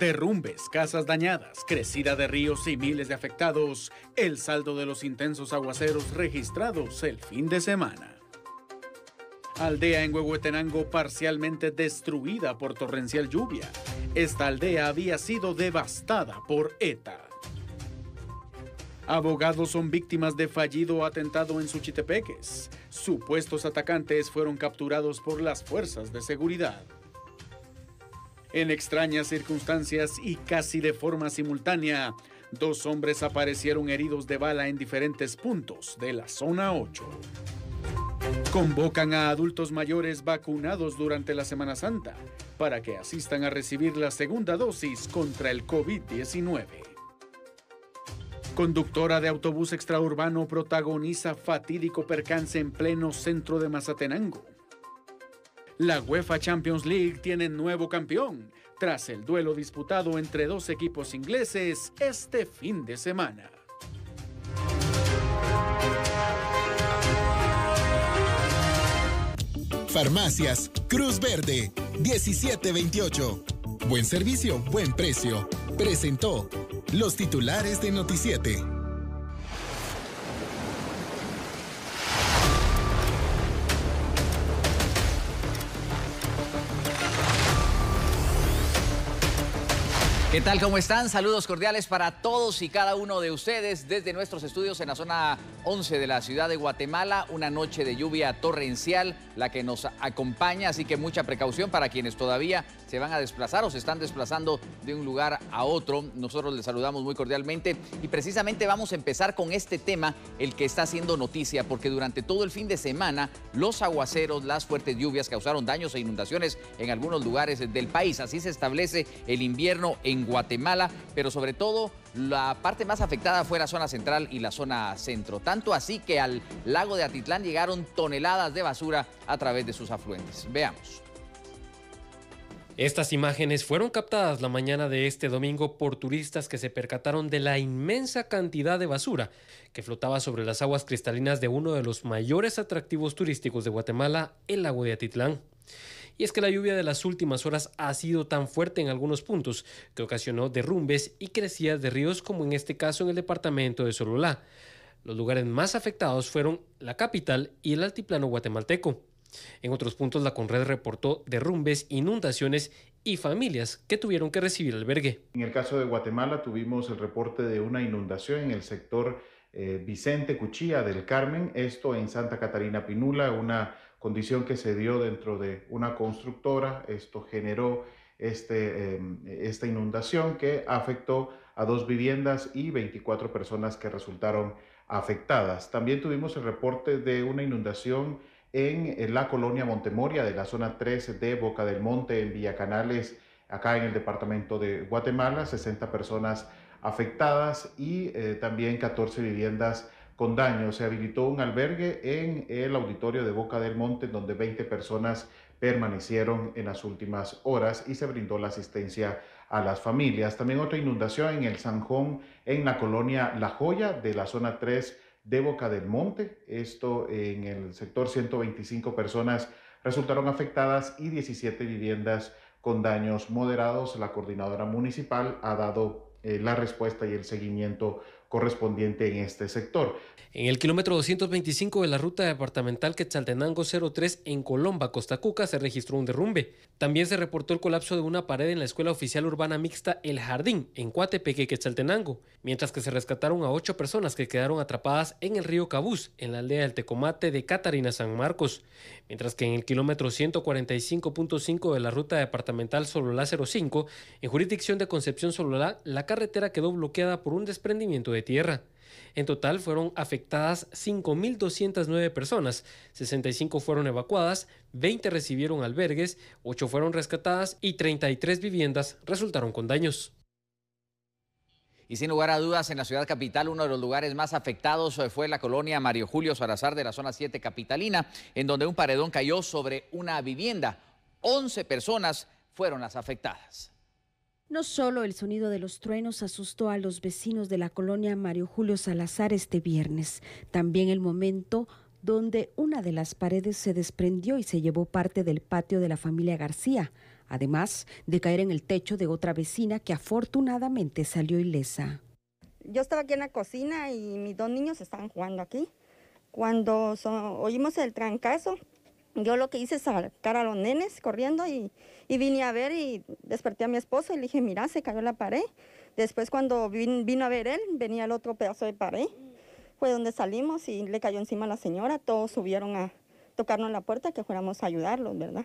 Derrumbes, casas dañadas, crecida de ríos y miles de afectados, el saldo de los intensos aguaceros registrados el fin de semana. Aldea en Huehuetenango parcialmente destruida por torrencial lluvia. Esta aldea había sido devastada por ETA. Abogados son víctimas de fallido atentado en Suchitepeques. Supuestos atacantes fueron capturados por las fuerzas de seguridad. En extrañas circunstancias y casi de forma simultánea, dos hombres aparecieron heridos de bala en diferentes puntos de la zona 8. Convocan a adultos mayores vacunados durante la Semana Santa para que asistan a recibir la segunda dosis contra el COVID-19. Conductora de autobús extraurbano protagoniza fatídico percance en pleno centro de Mazatenango. La UEFA Champions League tiene nuevo campeón, tras el duelo disputado entre dos equipos ingleses este fin de semana. Farmacias Cruz Verde 1728. Buen servicio, buen precio. Presentó los titulares de Noticiete. ¿Qué tal? ¿Cómo están? Saludos cordiales para todos y cada uno de ustedes desde nuestros estudios en la zona 11 de la ciudad de Guatemala. Una noche de lluvia torrencial la que nos acompaña, así que mucha precaución para quienes todavía se van a desplazar o se están desplazando de un lugar a otro. Nosotros les saludamos muy cordialmente y precisamente vamos a empezar con este tema, el que está haciendo noticia, porque durante todo el fin de semana los aguaceros, las fuertes lluvias causaron daños e inundaciones en algunos lugares del país. Así se establece el invierno en Guatemala, pero sobre todo la parte más afectada fue la zona central y la zona centro. Tanto así que al lago de Atitlán llegaron toneladas de basura a través de sus afluentes. Veamos. Estas imágenes fueron captadas la mañana de este domingo por turistas que se percataron de la inmensa cantidad de basura que flotaba sobre las aguas cristalinas de uno de los mayores atractivos turísticos de Guatemala, el lago de Atitlán. Y es que la lluvia de las últimas horas ha sido tan fuerte en algunos puntos que ocasionó derrumbes y crecidas de ríos como en este caso en el departamento de Sololá. Los lugares más afectados fueron la capital y el altiplano guatemalteco. En otros puntos la Conred reportó derrumbes, inundaciones y familias que tuvieron que recibir albergue. En el caso de Guatemala tuvimos el reporte de una inundación en el sector eh, Vicente Cuchilla del Carmen, esto en Santa Catarina Pinula, una condición que se dio dentro de una constructora. Esto generó este, em, esta inundación que afectó a dos viviendas y 24 personas que resultaron afectadas. También tuvimos el reporte de una inundación en la colonia Montemoria de la zona 3 de Boca del Monte en Villacanales, acá en el departamento de Guatemala, 60 personas afectadas y eh, también 14 viviendas con daños Se habilitó un albergue en el auditorio de Boca del Monte, donde 20 personas permanecieron en las últimas horas y se brindó la asistencia a las familias. También otra inundación en el Sanjón, en la colonia La Joya, de la zona 3 de Boca del Monte. Esto en el sector 125 personas resultaron afectadas y 17 viviendas con daños moderados. La coordinadora municipal ha dado eh, la respuesta y el seguimiento correspondiente en este sector. En el kilómetro 225 de la ruta departamental Quetzaltenango 03 en Colomba, Costa Cuca, se registró un derrumbe. También se reportó el colapso de una pared en la Escuela Oficial Urbana Mixta El Jardín, en Cuatepeque, Quetzaltenango, mientras que se rescataron a ocho personas que quedaron atrapadas en el río Cabús, en la aldea del Tecomate de Catarina San Marcos, mientras que en el kilómetro 145.5 de la ruta departamental Sololá 05, en jurisdicción de Concepción Sololá, la carretera quedó bloqueada por un desprendimiento de tierra. En total fueron afectadas 5.209 personas, 65 fueron evacuadas, 20 recibieron albergues, 8 fueron rescatadas y 33 viviendas resultaron con daños. Y sin lugar a dudas, en la ciudad capital, uno de los lugares más afectados eh, fue la colonia Mario Julio Salazar de la zona 7 capitalina, en donde un paredón cayó sobre una vivienda. 11 personas fueron las afectadas. No solo el sonido de los truenos asustó a los vecinos de la colonia Mario Julio Salazar este viernes, también el momento donde una de las paredes se desprendió y se llevó parte del patio de la familia García, además de caer en el techo de otra vecina que afortunadamente salió ilesa. Yo estaba aquí en la cocina y mis dos niños estaban jugando aquí. Cuando oímos el trancazo, yo lo que hice es sacar a los nenes corriendo y, vine a ver y desperté a mi esposo y le dije, mira, se cayó la pared. Después cuando vino a ver él, venía el otro pedazo de pared. Fue donde salimos y le cayó encima a la señora. Todos subieron a tocarnos la puerta que fuéramos a ayudarlos, ¿verdad?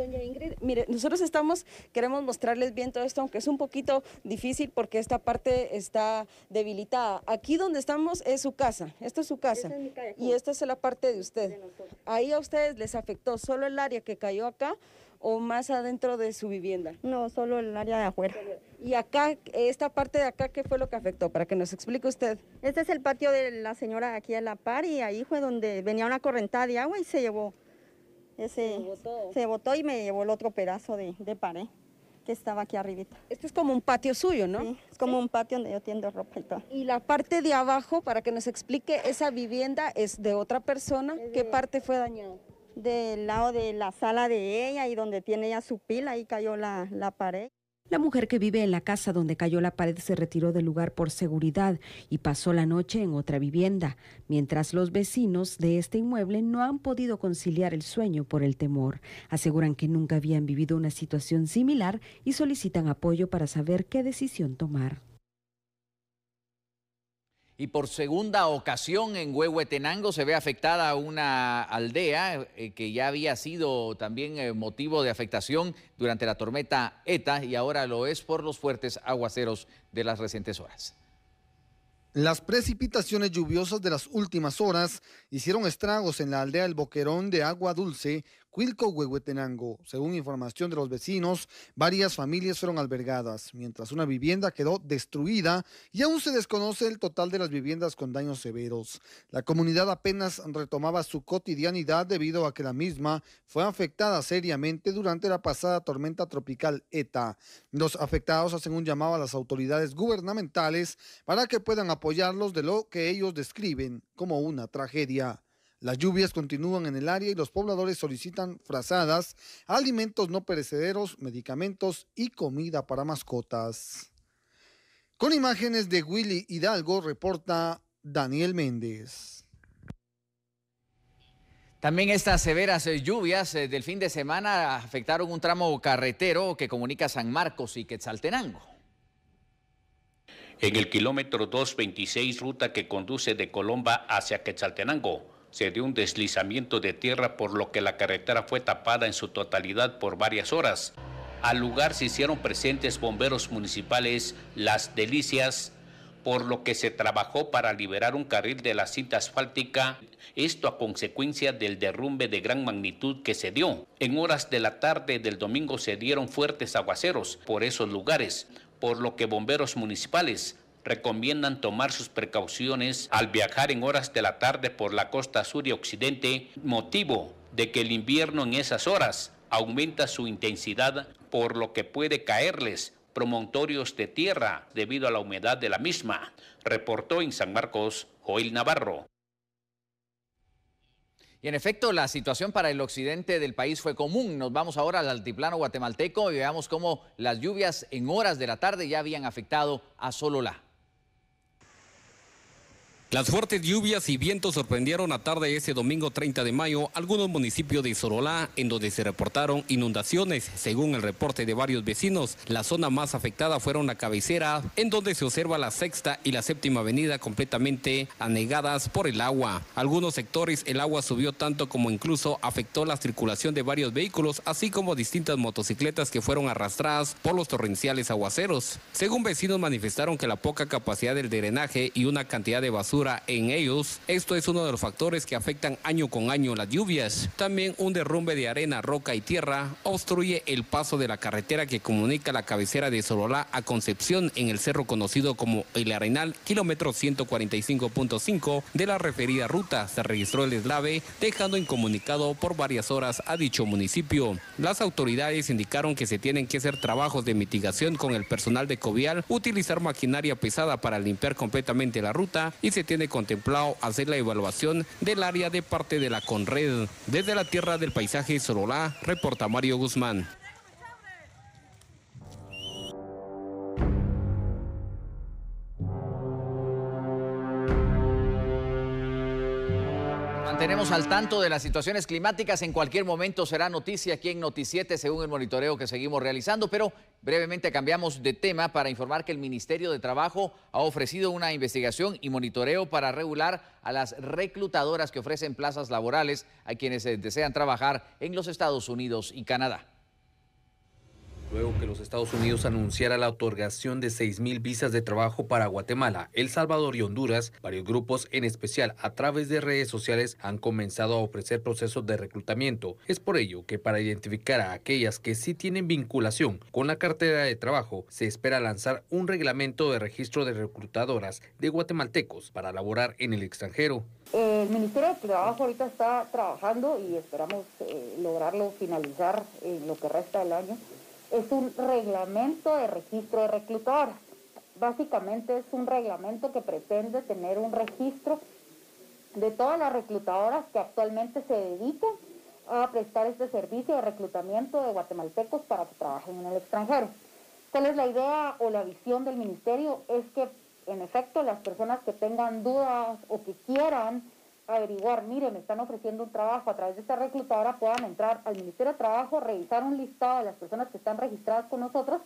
Doña Ingrid, mire, nosotros estamos, queremos mostrarles bien todo esto, aunque es un poquito difícil porque esta parte está debilitada. Aquí donde estamos es su casa, esta es su casa. y esta es la parte de usted. Ahí a ustedes les afectó solo el área que cayó acá o más adentro de su vivienda. No, solo el área de afuera. Y acá, esta parte de acá, ¿qué fue lo que afectó? Para que nos explique usted. Este es el patio de la señora aquí a la par y ahí fue donde venía una correntada de agua y se llevó se botó. Se botó y me llevó el otro pedazo de, pared que estaba aquí arribita. Esto es como un patio suyo, ¿no? es como un patio donde yo tiendo ropa y todo. Y la parte de abajo, para que nos explique, esa vivienda es de otra persona. ¿Qué parte fue dañada? Del lado de la sala de ella y donde tiene ella su pila, ahí cayó la, la pared. La mujer que vive en la casa donde cayó la pared se retiró del lugar por seguridad y pasó la noche en otra vivienda, mientras los vecinos de este inmueble no han podido conciliar el sueño por el temor. Aseguran que nunca habían vivido una situación similar y solicitan apoyo para saber qué decisión tomar y por segunda ocasión en Huehuetenango se ve afectada una aldea eh, que ya había sido también eh, motivo de afectación durante la tormenta ETA y ahora lo es por los fuertes aguaceros de las recientes horas. Las precipitaciones lluviosas de las últimas horas hicieron estragos en la aldea El Boquerón de Agua Dulce, Cuilco, Huehuetenango. Según información de los vecinos, varias familias fueron albergadas, mientras una vivienda quedó destruida y aún se desconoce el total de las viviendas con daños severos. La comunidad apenas retomaba su cotidianidad debido a que la misma fue afectada seriamente durante la pasada tormenta tropical ETA. Los afectados hacen un llamado a las autoridades gubernamentales para que puedan apoyarlos de lo que ellos describen como una tragedia. Las lluvias continúan en el área y los pobladores solicitan frazadas, alimentos no perecederos, medicamentos y comida para mascotas. Con imágenes de Willy Hidalgo reporta Daniel Méndez. También estas severas eh, lluvias eh, del fin de semana afectaron un tramo carretero que comunica San Marcos y Quetzaltenango. En el kilómetro 226, ruta que conduce de Colomba hacia Quetzaltenango, se dio un deslizamiento de tierra por lo que la carretera fue tapada en su totalidad por varias horas. Al lugar se hicieron presentes bomberos municipales Las Delicias, por lo que se trabajó para liberar un carril de la cinta asfáltica, esto a consecuencia del derrumbe de gran magnitud que se dio. En horas de la tarde del domingo se dieron fuertes aguaceros por esos lugares, por lo que bomberos municipales recomiendan tomar sus precauciones al viajar en horas de la tarde por la costa sur y occidente, motivo de que el invierno en esas horas aumenta su intensidad, por lo que puede caerles promontorios de tierra debido a la humedad de la misma, reportó en San Marcos Joel Navarro. Y en efecto, la situación para el occidente del país fue común. Nos vamos ahora al altiplano guatemalteco y veamos cómo las lluvias en horas de la tarde ya habían afectado a Solola. Las fuertes lluvias y vientos sorprendieron a tarde ese domingo 30 de mayo algunos municipios de Sorolá, en donde se reportaron inundaciones. Según el reporte de varios vecinos, la zona más afectada fueron la cabecera, en donde se observa la sexta y la séptima avenida completamente anegadas por el agua. Algunos sectores el agua subió tanto como incluso afectó la circulación de varios vehículos, así como distintas motocicletas que fueron arrastradas por los torrenciales aguaceros. Según vecinos manifestaron que la poca capacidad del drenaje y una cantidad de basura en ellos. Esto es uno de los factores que afectan año con año las lluvias. También un derrumbe de arena, roca y tierra obstruye el paso de la carretera que comunica la cabecera de Sololá a Concepción en el cerro conocido como El Arenal, kilómetro 145.5 de la referida ruta. Se registró el deslave, dejando incomunicado por varias horas a dicho municipio. Las autoridades indicaron que se tienen que hacer trabajos de mitigación con el personal de Covial, utilizar maquinaria pesada para limpiar completamente la ruta y se tiene contemplado hacer la evaluación del área de parte de la Conred. Desde la tierra del paisaje Sorolá, reporta Mario Guzmán. mantenemos al tanto de las situaciones climáticas. En cualquier momento será noticia aquí en Noticiete, según el monitoreo que seguimos realizando. Pero brevemente cambiamos de tema para informar que el Ministerio de Trabajo ha ofrecido una investigación y monitoreo para regular a las reclutadoras que ofrecen plazas laborales a quienes eh, desean trabajar en los Estados Unidos y Canadá. Luego que los Estados Unidos anunciara la otorgación de 6.000 visas de trabajo para Guatemala, El Salvador y Honduras, varios grupos, en especial a través de redes sociales, han comenzado a ofrecer procesos de reclutamiento. Es por ello que para identificar a aquellas que sí tienen vinculación con la cartera de trabajo, se espera lanzar un reglamento de registro de reclutadoras de guatemaltecos para laborar en el extranjero. El Ministerio de Trabajo ahorita está trabajando y esperamos eh, lograrlo finalizar en lo que resta del año es un reglamento de registro de reclutadoras. Básicamente es un reglamento que pretende tener un registro de todas las reclutadoras que actualmente se dedican a prestar este servicio de reclutamiento de guatemaltecos para que trabajen en el extranjero. ¿Cuál es la idea o la visión del ministerio? Es que, en efecto, las personas que tengan dudas o que quieran averiguar, miren, me están ofreciendo un trabajo a través de esta reclutadora, puedan entrar al Ministerio de Trabajo, revisar un listado de las personas que están registradas con nosotros,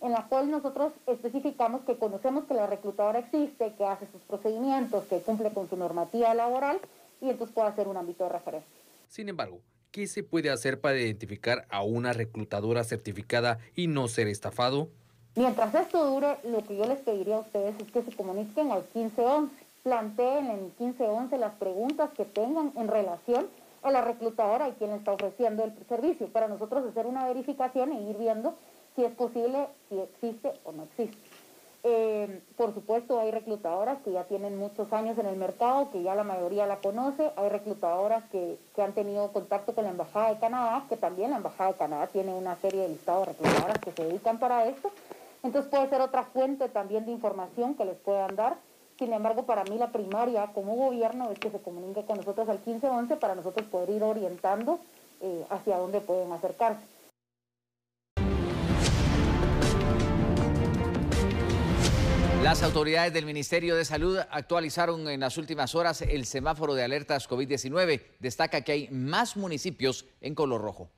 en la cual nosotros especificamos que conocemos que la reclutadora existe, que hace sus procedimientos, que cumple con su normativa laboral y entonces puede ser un ámbito de referencia. Sin embargo, ¿qué se puede hacer para identificar a una reclutadora certificada y no ser estafado? Mientras esto dure, lo que yo les pediría a ustedes es que se comuniquen al 1511 planteen en 1511 las preguntas que tengan en relación a la reclutadora y quien le está ofreciendo el servicio, para nosotros hacer una verificación e ir viendo si es posible, si existe o no existe. Eh, por supuesto, hay reclutadoras que ya tienen muchos años en el mercado, que ya la mayoría la conoce, hay reclutadoras que, que han tenido contacto con la Embajada de Canadá, que también la Embajada de Canadá tiene una serie de listados de reclutadoras que se dedican para esto, entonces puede ser otra fuente también de información que les puedan dar. Sin embargo, para mí la primaria como gobierno es que se comunique con nosotros al 1511 para nosotros poder ir orientando eh, hacia dónde pueden acercarse. Las autoridades del Ministerio de Salud actualizaron en las últimas horas el semáforo de alertas COVID-19. Destaca que hay más municipios en color rojo.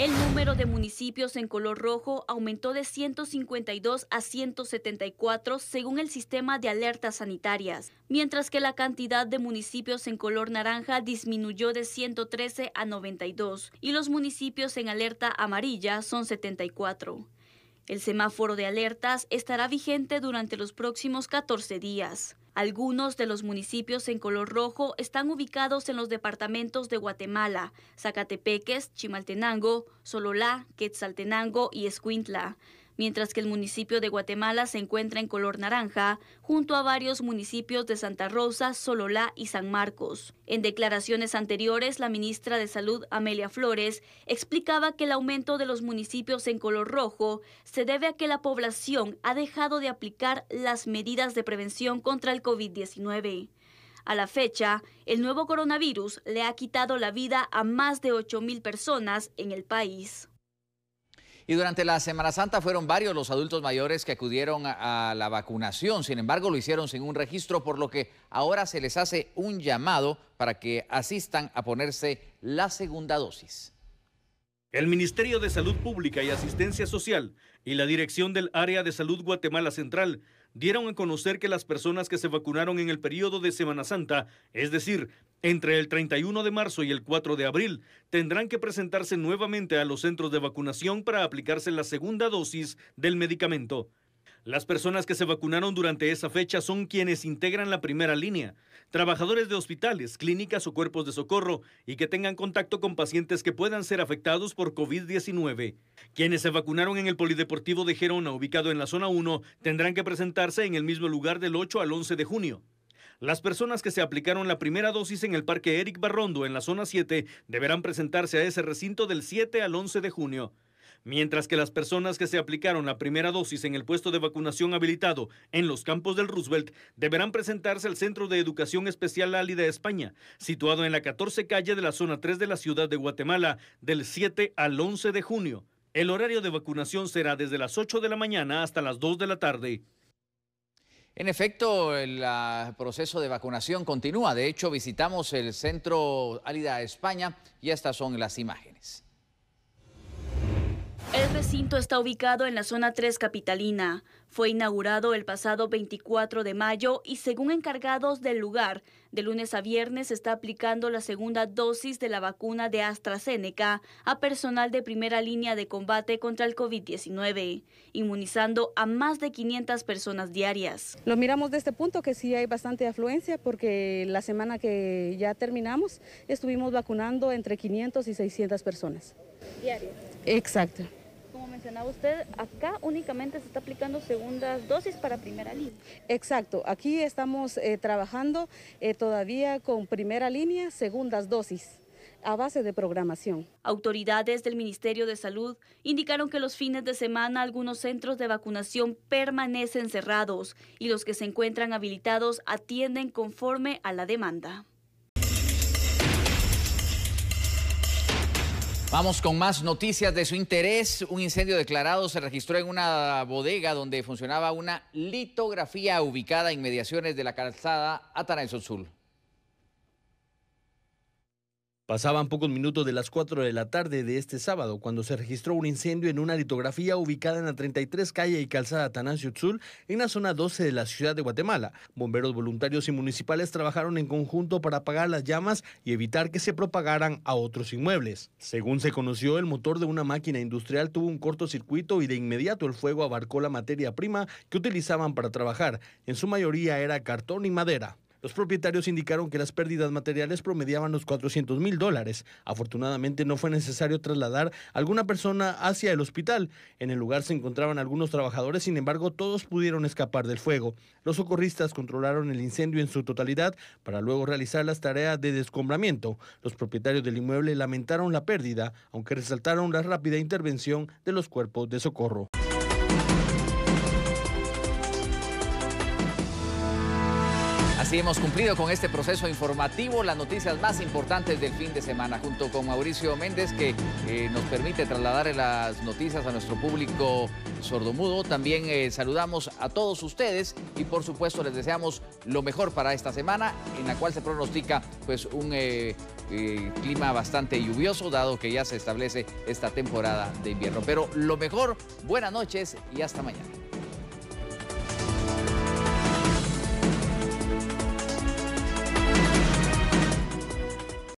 El número de municipios en color rojo aumentó de 152 a 174 según el sistema de alertas sanitarias, mientras que la cantidad de municipios en color naranja disminuyó de 113 a 92 y los municipios en alerta amarilla son 74. El semáforo de alertas estará vigente durante los próximos 14 días. Algunos de los municipios en color rojo están ubicados en los departamentos de Guatemala, Zacatepeques, Chimaltenango, Sololá, Quetzaltenango y Escuintla mientras que el municipio de Guatemala se encuentra en color naranja, junto a varios municipios de Santa Rosa, Sololá y San Marcos. En declaraciones anteriores, la ministra de Salud, Amelia Flores, explicaba que el aumento de los municipios en color rojo se debe a que la población ha dejado de aplicar las medidas de prevención contra el COVID-19. A la fecha, el nuevo coronavirus le ha quitado la vida a más de 8.000 personas en el país. Y durante la Semana Santa fueron varios los adultos mayores que acudieron a, la vacunación, sin embargo lo hicieron sin un registro, por lo que ahora se les hace un llamado para que asistan a ponerse la segunda dosis. El Ministerio de Salud Pública y Asistencia Social y la Dirección del Área de Salud Guatemala Central dieron a conocer que las personas que se vacunaron en el periodo de Semana Santa, es decir, entre el 31 de marzo y el 4 de abril tendrán que presentarse nuevamente a los centros de vacunación para aplicarse la segunda dosis del medicamento. Las personas que se vacunaron durante esa fecha son quienes integran la primera línea, trabajadores de hospitales, clínicas o cuerpos de socorro y que tengan contacto con pacientes que puedan ser afectados por COVID-19. Quienes se vacunaron en el Polideportivo de Gerona, ubicado en la zona 1, tendrán que presentarse en el mismo lugar del 8 al 11 de junio. Las personas que se aplicaron la primera dosis en el Parque Eric Barrondo, en la zona 7, deberán presentarse a ese recinto del 7 al 11 de junio. Mientras que las personas que se aplicaron la primera dosis en el puesto de vacunación habilitado en los campos del Roosevelt deberán presentarse al Centro de Educación Especial Álida España, situado en la 14 calle de la zona 3 de la ciudad de Guatemala, del 7 al 11 de junio. El horario de vacunación será desde las 8 de la mañana hasta las 2 de la tarde. En efecto, el proceso de vacunación continúa. De hecho, visitamos el centro Álida España y estas son las imágenes. El recinto está ubicado en la zona 3 capitalina. Fue inaugurado el pasado 24 de mayo y según encargados del lugar, de lunes a viernes se está aplicando la segunda dosis de la vacuna de AstraZeneca a personal de primera línea de combate contra el COVID-19, inmunizando a más de 500 personas diarias. Lo miramos desde este punto que sí hay bastante afluencia porque la semana que ya terminamos estuvimos vacunando entre 500 y 600 personas. ¿Diarias? Exacto mencionaba usted, acá únicamente se está aplicando segundas dosis para primera línea. Exacto, aquí estamos eh, trabajando eh, todavía con primera línea, segundas dosis a base de programación. Autoridades del Ministerio de Salud indicaron que los fines de semana algunos centros de vacunación permanecen cerrados y los que se encuentran habilitados atienden conforme a la demanda. Vamos con más noticias de su interés. Un incendio declarado se registró en una bodega donde funcionaba una litografía ubicada en mediaciones de la calzada Atanasio Sur. Pasaban pocos minutos de las 4 de la tarde de este sábado cuando se registró un incendio en una litografía ubicada en la 33 calle y calzada Tanancio Tzul en la zona 12 de la ciudad de Guatemala. Bomberos voluntarios y municipales trabajaron en conjunto para apagar las llamas y evitar que se propagaran a otros inmuebles. Según se conoció, el motor de una máquina industrial tuvo un cortocircuito y de inmediato el fuego abarcó la materia prima que utilizaban para trabajar. En su mayoría era cartón y madera. Los propietarios indicaron que las pérdidas materiales promediaban los 400 mil dólares. Afortunadamente no fue necesario trasladar a alguna persona hacia el hospital. En el lugar se encontraban algunos trabajadores, sin embargo todos pudieron escapar del fuego. Los socorristas controlaron el incendio en su totalidad para luego realizar las tareas de descombramiento. Los propietarios del inmueble lamentaron la pérdida, aunque resaltaron la rápida intervención de los cuerpos de socorro. Así hemos cumplido con este proceso informativo, las noticias más importantes del fin de semana, junto con Mauricio Méndez, que eh, nos permite trasladar las noticias a nuestro público sordomudo. También eh, saludamos a todos ustedes y por supuesto les deseamos lo mejor para esta semana, en la cual se pronostica pues un eh, clima bastante lluvioso, dado que ya se establece esta temporada de invierno. Pero lo mejor, buenas noches y hasta mañana.